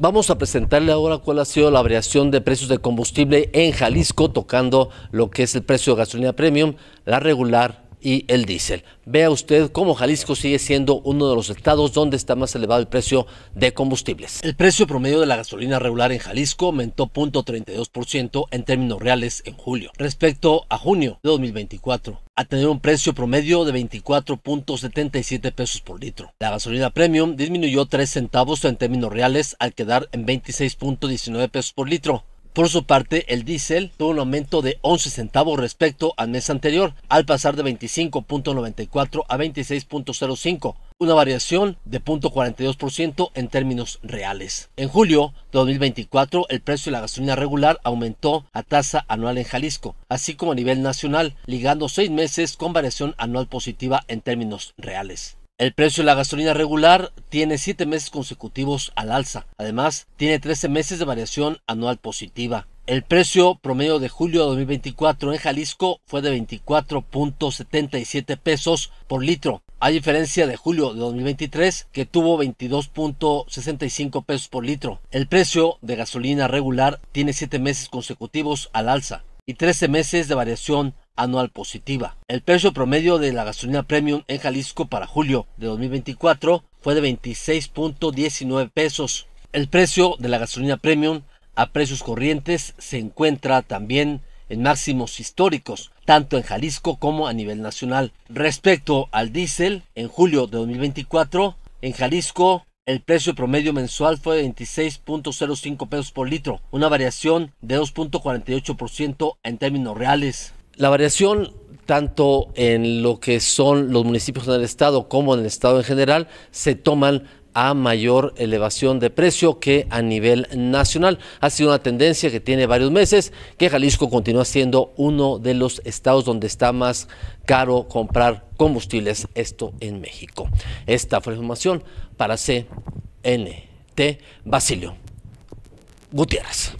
Vamos a presentarle ahora cuál ha sido la variación de precios de combustible en Jalisco, tocando lo que es el precio de gasolina premium, la regular y el diésel. Vea usted cómo Jalisco sigue siendo uno de los estados donde está más elevado el precio de combustibles. El precio promedio de la gasolina regular en Jalisco aumentó 0.32% en términos reales en julio, respecto a junio de 2024, a tener un precio promedio de 24.77 pesos por litro. La gasolina premium disminuyó 3 centavos en términos reales al quedar en 26.19 pesos por litro. Por su parte, el diésel tuvo un aumento de 11 centavos respecto al mes anterior, al pasar de 25.94 a 26.05 una variación de 0.42% en términos reales. En julio de 2024, el precio de la gasolina regular aumentó a tasa anual en Jalisco, así como a nivel nacional, ligando seis meses con variación anual positiva en términos reales. El precio de la gasolina regular tiene siete meses consecutivos al alza. Además, tiene 13 meses de variación anual positiva. El precio promedio de julio de 2024 en Jalisco fue de 24.77 pesos por litro, a diferencia de julio de 2023 que tuvo 22.65 pesos por litro. El precio de gasolina regular tiene 7 meses consecutivos al alza y 13 meses de variación anual positiva. El precio promedio de la gasolina premium en Jalisco para julio de 2024 fue de 26.19 pesos. El precio de la gasolina premium a precios corrientes se encuentra también en máximos históricos tanto en Jalisco como a nivel nacional. Respecto al diésel, en julio de 2024, en Jalisco el precio promedio mensual fue de 26.05 pesos por litro, una variación de 2.48% en términos reales. La variación tanto en lo que son los municipios del estado como en el estado en general se toman a mayor elevación de precio que a nivel nacional. Ha sido una tendencia que tiene varios meses, que Jalisco continúa siendo uno de los estados donde está más caro comprar combustibles, esto en México. Esta fue la información para CNT Basilio Gutiérrez.